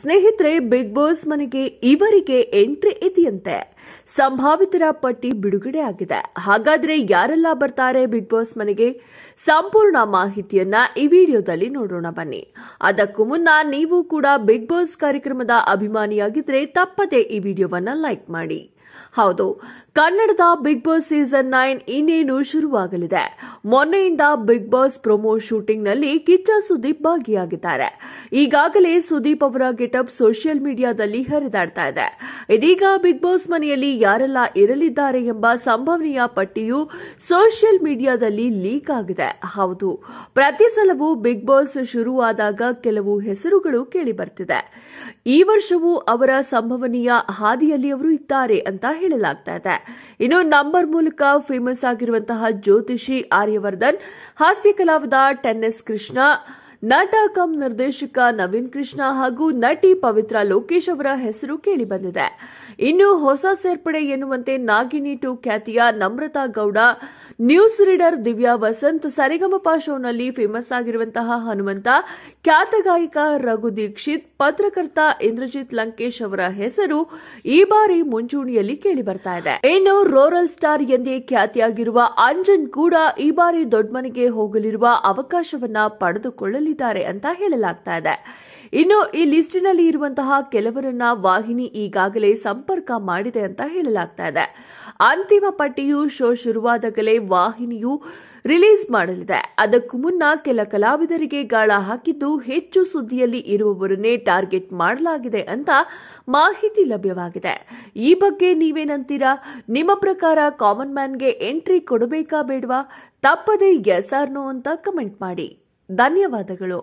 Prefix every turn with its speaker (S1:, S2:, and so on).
S1: ಸ್ನೇಹಿತರೆ big boss ಮನೆಗೆ ಇವರಿಗೆ ಎಂಟ್ರಿ ಇದೆಯಂತೆ ಸಂಭಾವಿತರ ಪಟ್ಟಿ ಬಿಡುಗಡೆ ಆಗಿದೆ ಹಾಗಾದ್ರೆ ಯಾರೆಲ್ಲ ಬರ್ತಾರೆ ಬಿಗ್ ಬಾಸ್ ಮನೆಗೆ ಸಂಪೂರ್ಣ ಮಾಹಿತಿಯನ್ನ ಈ ವಿಡಿಯೋದಲ್ಲಿ ನೋಡೋಣ ಬನ್ನಿ ಅದಕ್ಕೂ ಮುನ್ನ ನೀವು ಕೂಡ ಬಿಗ್ ಬಾಸ್ ಕಾರ್ಯಕ್ರಮದ ಅಭಿಮಾನಿಯಾಗಿದ್ರೆ ತಪ್ಪದೆ ಈ ವಿಡಿಯೋವನ್ನ ಲೈಕ್ ಮಾಡಿ ಹೌದು ಕನ್ನಡದ ಬಿಗ್ ಬಾಸ್ ಸೀಸನ್ ನೈನ್ ಇನ್ನೇನು ಶುರುವಾಗಲಿದೆ ಮೊನ್ನೆಯಿಂದ ಬಿಗ್ ಬಾಸ್ ಪ್ರೊಮೋ ಶೂಟಿಂಗ್ನಲ್ಲಿ ಕಿಚ್ಚ ಸುದೀಪ್ ಭಾಗಿಯಾಗಿದ್ದಾರೆ ಈಗಾಗಲೇ ಸುದೀಪ್ ಅವರ ಗೆಟಪ್ ಸೋಷಿಯಲ್ ಮೀಡಿಯಾದಲ್ಲಿ ಹರಿದಾಡ್ತಾ ಇದೆ ಇದೀಗ ಬಿಗ್ ಬಾಸ್ ಮನೆಯಲ್ಲಿ ಯಾರೆಲ್ಲ ಇರಲಿದ್ದಾರೆ ಎಂಬ ಸಂಭವನೀಯ ಪಟ್ಟಿಯು ಸೋಷಿಯಲ್ ಮೀಡಿಯಾದಲ್ಲಿ ಲೀಕ್ ಆಗಿದೆ ಹೌದು ಪ್ರತಿ ಸಲವೂ ಬಿಗ್ ಬಾಸ್ ಶುರುವಾದಾಗ ಕೆಲವು ಹೆಸರುಗಳು ಕೇಳಿಬರ್ತಿದೆ ಈ ವರ್ಷವೂ ಅವರ ಸಂಭವನೀಯ ಹಾದಿಯಲ್ಲಿ ಅವರು ಇದ್ದಾರೆ ಅಂತ ಹೇಳಲಾಗ್ತಾ ಇದೆ ಇನ್ನು ನಂಬರ್ ಮೂಲಕ ಫೇಮಸ್ ಆಗಿರುವಂತಹ ಜ್ಯೋತಿಷಿ ಆರ್ಯವರ್ಧನ್ ಹಾಸ್ಯ ಕಲಾವಿದ ಟೆನ್ನಿಸ್ ಕೃಷ್ಣ ನಟ ಕಂ ನಿರ್ದೇಶಕ ನವೀನ್ ಕೃಷ್ಣ ಹಾಗೂ ನಟಿ ಪವಿತ್ರ ಲೋಕೇಶ್ ಅವರ ಹೆಸರು ಕೇಳಿಬಂದಿದೆ ಇನ್ನು ಹೊಸ ಸೇರ್ಪಡೆ ಎನ್ನುವಂತೆ ನಾಗಿನಿ ಟು ಖ್ಯಾತಿಯ ನಮ್ರತಾ ಗೌಡ ನ್ಯೂಸ್ ರೀಡರ್ ದಿವ್ಯಾ ವಸಂತ್ ಸರಿಗಮಪ ಶೋನಲ್ಲಿ ಫೇಮಸ್ ಆಗಿರುವಂತಹ ಹನುಮಂತ ಖ್ಯಾತ ಗಾಯಕ ರಘು ದೀಕ್ಷಿತ್ ಪತ್ರಕರ್ತ ಇಂದ್ರಜಿತ್ ಲಂಕೇಶ್ ಅವರ ಹೆಸರು ಈ ಬಾರಿ ಮುಂಚೂಣಿಯಲ್ಲಿ ಕೇಳಿಬರ್ತಾ ಇದೆ ಇನ್ನು ರೋರಲ್ ಸ್ಟಾರ್ ಎಂದೇ ಖ್ಯಾತಿಯಾಗಿರುವ ಅಂಜನ್ ಕೂಡ ಈ ಬಾರಿ ದೊಡ್ಡ ಮನೆಗೆ ಹೋಗಲಿರುವ ಅವಕಾಶವನ್ನ ಪಡೆದುಕೊಳ್ಳಲಿದೆ ಗೆಲ್ಲಲಿದ್ದಾರೆ ಅಂತ ಹೇಳಲಾಗ್ತಾ ಇದೆ ಇನ್ನು ಈ ಲಿಸ್ಟ್ನಲ್ಲಿ ಇರುವಂತಹ ಕೆಲವರನ್ನ ವಾಹಿನಿ ಈಗಾಗಲೇ ಸಂಪರ್ಕ ಮಾಡಿದೆ ಅಂತ ಹೇಳಲಾಗ್ತಾ ಇದೆ ಅಂತಿಮ ಪಟ್ಟಿಯು ಶೋ ಶುರುವಾದಾಗಲೇ ವಾಹಿನಿಯು ರಿಲೀಸ್ ಮಾಡಲಿದೆ ಅದಕ್ಕೂ ಮುನ್ನ ಕೆಲ ಕಲಾವಿದರಿಗೆ ಗಾಳ ಹಾಕಿದ್ದು ಹೆಚ್ಚು ಸುದ್ದಿಯಲ್ಲಿ ಇರುವವರನ್ನೇ ಟಾರ್ಗೆಟ್ ಮಾಡಲಾಗಿದೆ ಅಂತ ಮಾಹಿತಿ ಲಭ್ಯವಾಗಿದೆ ಈ ಬಗ್ಗೆ ನೀವೇನಂತೀರಾ ನಿಮ್ಮ ಪ್ರಕಾರ ಕಾಮನ್ ಮ್ಯಾನ್ಗೆ ಎಂಟ್ರಿ ಕೊಡಬೇಕಾ ಬೇಡವಾ ತಪ್ಪದೇ ಎಸ್ ಆರ್ ಅಂತ ಕಮೆಂಟ್ ಮಾಡಿ ಧನ್ಯವಾದಗಳು